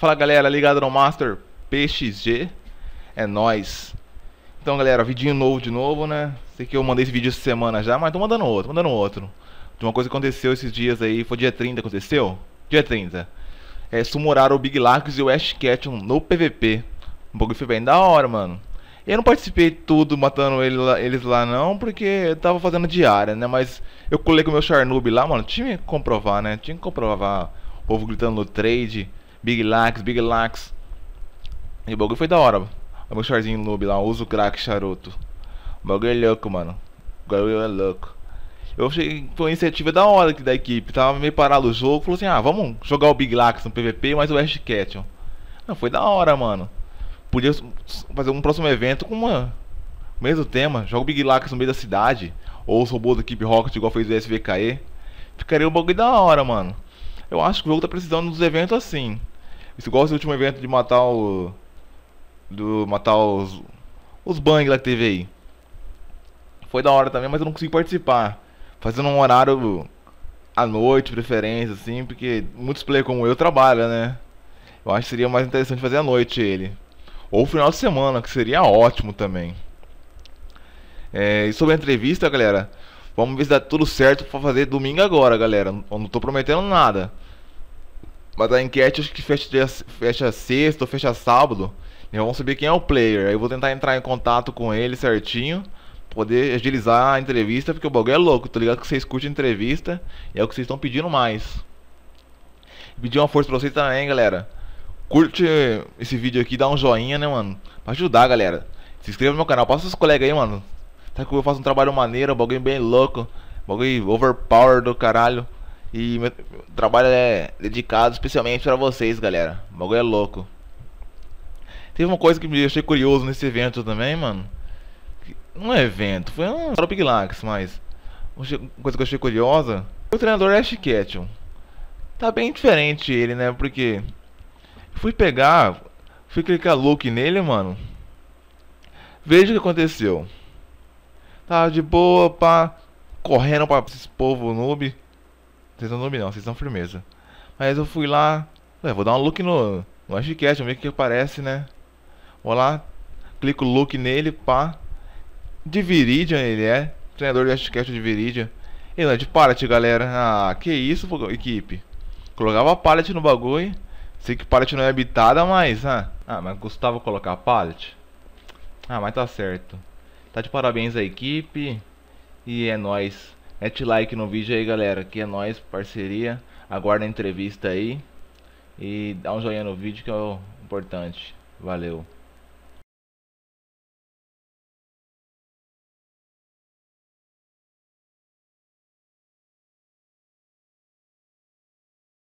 Fala galera, ligado no Master PXG. É nós. Então galera, vidinho novo de novo, né? Sei que eu mandei esse vídeo essa semana já, mas tô mandando outro, mandando outro. De uma coisa que aconteceu esses dias aí, foi dia 30 aconteceu? Dia 30. É, sumoraram o Big Lacos e o Ash Ketchum no PVP. Um pouco foi bem da hora, mano. Eu não participei de tudo matando ele eles lá não, porque eu tava fazendo diária, né? Mas eu colei com o meu Charnoob lá, mano. Tinha que comprovar, né? Tinha que comprovar. O povo gritando no trade. Big Lax, Big Lax. E o bagulho foi da hora, O meu charzinho noob lá, uso crack charuto. O bagulho é louco, mano. O bagulho é louco. Eu achei que foi uma iniciativa da hora aqui da equipe. Tava meio parado o jogo. Falou assim: ah, vamos jogar o Big Lax no PVP, mais o Ash Cation. Não, foi da hora, mano. Podia fazer um próximo evento com uma. Mesmo tema, joga o Big Lax no meio da cidade. Ou os robôs da equipe Rocket, igual fez o SVKE. Ficaria um bagulho da hora, mano. Eu acho que o jogo tá precisando dos eventos assim. Isso igual esse último evento de matar o. Do. matar os. Os bangs lá que teve aí. Foi da hora também, mas eu não consegui participar. Fazendo um horário à noite, preferência, assim, porque muitos players como eu trabalham, né? Eu acho que seria mais interessante fazer à noite ele. Ou final de semana, que seria ótimo também. É, e sobre a entrevista, galera, Vamos ver se dá tudo certo pra fazer domingo agora, galera. Eu não tô prometendo nada. Mas a enquete acho que fecha, fecha sexta ou fecha sábado. E vamos saber quem é o player. Aí eu vou tentar entrar em contato com ele certinho. Poder agilizar a entrevista, porque o bagulho é louco. Tô tá ligado que vocês curtem a entrevista e é o que vocês estão pedindo mais. Pedir uma força pra vocês também, galera. Curte esse vídeo aqui, dá um joinha, né, mano? Pra ajudar, galera. Se inscreva no meu canal, passa os colegas aí, mano tá que eu faço um trabalho maneiro, um bagulho bem louco, bagulho overpower do caralho. E meu trabalho é dedicado especialmente para vocês, galera. O bagulho é louco. Teve uma coisa que me achei curioso nesse evento também, mano. Não é evento, foi um Tropic Lax, mas. Uma coisa que eu achei curiosa. O treinador Ash é Ketchum. Tá bem diferente ele, né? Porque. Fui pegar. Fui clicar look nele, mano. Veja o que aconteceu. Tava tá de boa, pá. Correndo pra esses povo noob. Vocês não noob não, vocês são firmeza. Mas eu fui lá. Ué, ah, vou dar um look no, no Ashcast, vamos ver o que aparece, né? Vou lá, clico look nele, pá. De Viridian ele é. Treinador de Ashcast de Viridian. Ele não é de pallet, galera. Ah, que isso, equipe. Colocava pallet no bagulho. Sei que pallet não é habitada, mas. Ah, ah mas custava colocar pallet? Ah, mas tá certo. Tá de parabéns a equipe. E é nóis. Mete like no vídeo aí, galera. Que é nóis, parceria. Aguarda a entrevista aí. E dá um joinha no vídeo que é o importante. Valeu.